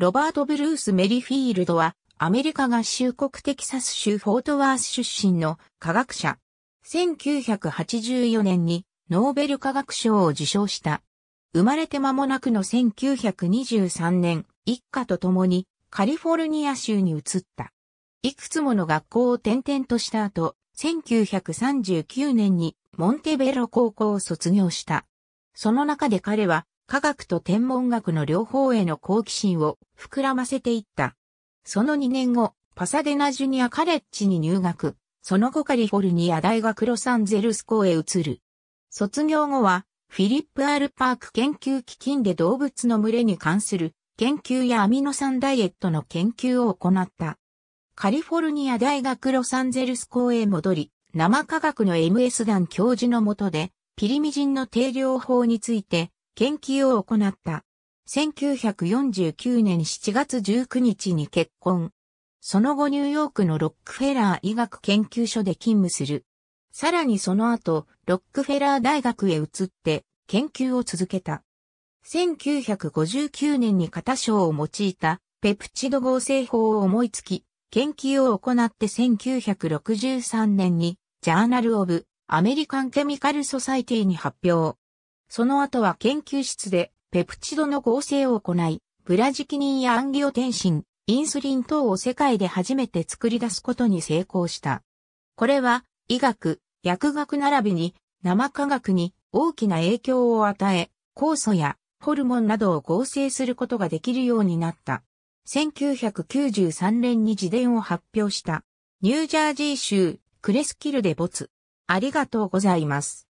ロバート・ブルース・メリフィールドは、アメリカ合衆国テキサス州フォートワース出身の科学者。1984年にノーベル科学賞を受賞した。生まれて間もなくの1923年、一家と共にカリフォルニア州に移った。いくつもの学校を転々とした後、1939年にモンテベロ高校を卒業した。その中で彼は科学と天文学の両方への好奇心を膨らませていった。その2年後、パサデナジュニアカレッジに入学。その後カリフォルニア大学ロサンゼルス校へ移る。卒業後は、フィリップ・アルパーク研究基金で動物の群れに関する研究やアミノ酸ダイエットの研究を行った。カリフォルニア大学ロサンゼルス校へ戻り、生科学の MS 団教授のもとで、ピリミジンの定量法について研究を行った。1949年7月19日に結婚。その後ニューヨークのロックフェラー医学研究所で勤務する。さらにその後、ロックフェラー大学へ移って研究を続けた。1959年に型賞を用いたペプチド合成法を思いつき、研究を行って1963年にジャーナルオブアメリカンケミカルソサイティに発表。その後は研究室でペプチドの合成を行い、ブラジキニンやアンギオテンシン、インスリン等を世界で初めて作り出すことに成功した。これは医学、薬学並びに生化学に大きな影響を与え、酵素やホルモンなどを合成することができるようになった。1993年に自伝を発表した。ニュージャージー州クレスキルで没。ありがとうございます。